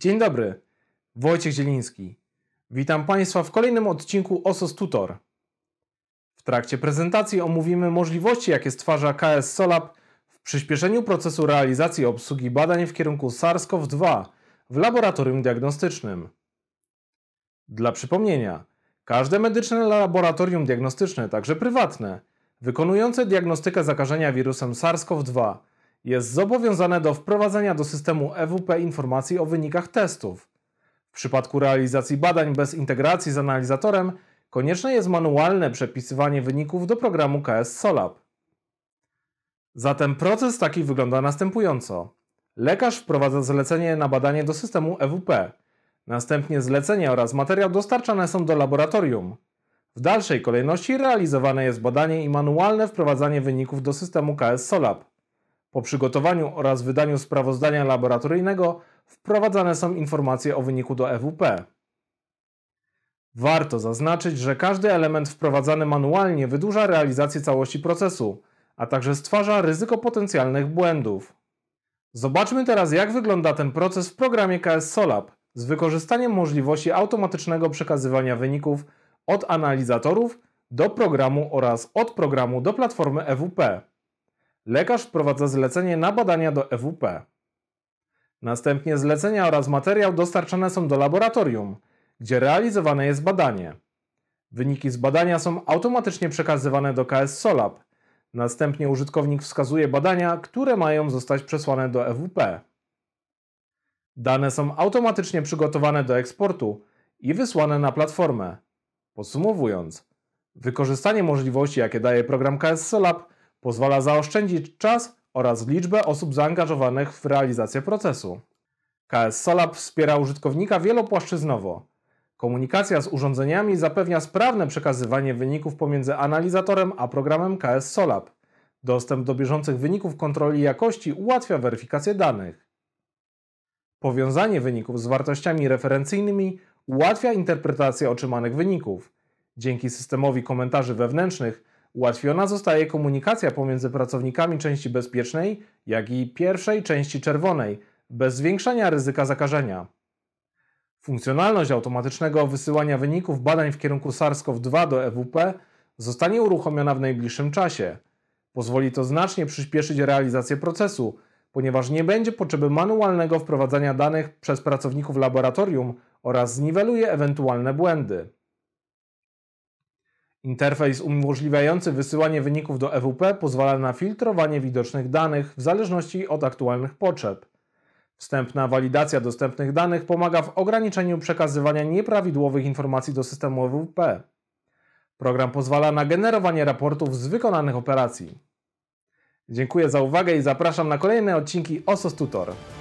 Dzień dobry, Wojciech Zieliński. Witam Państwa w kolejnym odcinku OSOS Tutor. W trakcie prezentacji omówimy możliwości, jakie stwarza KS Solab w przyspieszeniu procesu realizacji obsługi badań w kierunku SARS-CoV-2 w laboratorium diagnostycznym. Dla przypomnienia, każde medyczne laboratorium diagnostyczne, także prywatne, wykonujące diagnostykę zakażenia wirusem SARS-CoV-2 jest zobowiązane do wprowadzenia do systemu EWP informacji o wynikach testów. W przypadku realizacji badań bez integracji z analizatorem konieczne jest manualne przepisywanie wyników do programu KS Solab. Zatem proces taki wygląda następująco. Lekarz wprowadza zlecenie na badanie do systemu EWP. Następnie zlecenie oraz materiał dostarczane są do laboratorium. W dalszej kolejności realizowane jest badanie i manualne wprowadzanie wyników do systemu KS Solab. Po przygotowaniu oraz wydaniu sprawozdania laboratoryjnego wprowadzane są informacje o wyniku do EWP. Warto zaznaczyć, że każdy element wprowadzany manualnie wydłuża realizację całości procesu, a także stwarza ryzyko potencjalnych błędów. Zobaczmy teraz jak wygląda ten proces w programie KS Solab z wykorzystaniem możliwości automatycznego przekazywania wyników od analizatorów do programu oraz od programu do platformy EWP. Lekarz wprowadza zlecenie na badania do EWP. Następnie zlecenia oraz materiał dostarczane są do laboratorium, gdzie realizowane jest badanie. Wyniki z badania są automatycznie przekazywane do KS Solab. Następnie użytkownik wskazuje badania, które mają zostać przesłane do EWP. Dane są automatycznie przygotowane do eksportu i wysłane na platformę. Podsumowując, wykorzystanie możliwości, jakie daje program KS Solab, Pozwala zaoszczędzić czas oraz liczbę osób zaangażowanych w realizację procesu. KS Solab wspiera użytkownika wielopłaszczyznowo. Komunikacja z urządzeniami zapewnia sprawne przekazywanie wyników pomiędzy analizatorem a programem KS Solab. Dostęp do bieżących wyników kontroli jakości ułatwia weryfikację danych. Powiązanie wyników z wartościami referencyjnymi ułatwia interpretację otrzymanych wyników. Dzięki systemowi komentarzy wewnętrznych Ułatwiona zostaje komunikacja pomiędzy pracownikami części bezpiecznej, jak i pierwszej części czerwonej, bez zwiększania ryzyka zakażenia. Funkcjonalność automatycznego wysyłania wyników badań w kierunku SARS-CoV-2 do EWP zostanie uruchomiona w najbliższym czasie. Pozwoli to znacznie przyspieszyć realizację procesu, ponieważ nie będzie potrzeby manualnego wprowadzania danych przez pracowników laboratorium oraz zniweluje ewentualne błędy. Interfejs umożliwiający wysyłanie wyników do EWP pozwala na filtrowanie widocznych danych w zależności od aktualnych potrzeb. Wstępna walidacja dostępnych danych pomaga w ograniczeniu przekazywania nieprawidłowych informacji do systemu EWP. Program pozwala na generowanie raportów z wykonanych operacji. Dziękuję za uwagę i zapraszam na kolejne odcinki OSOS Tutor.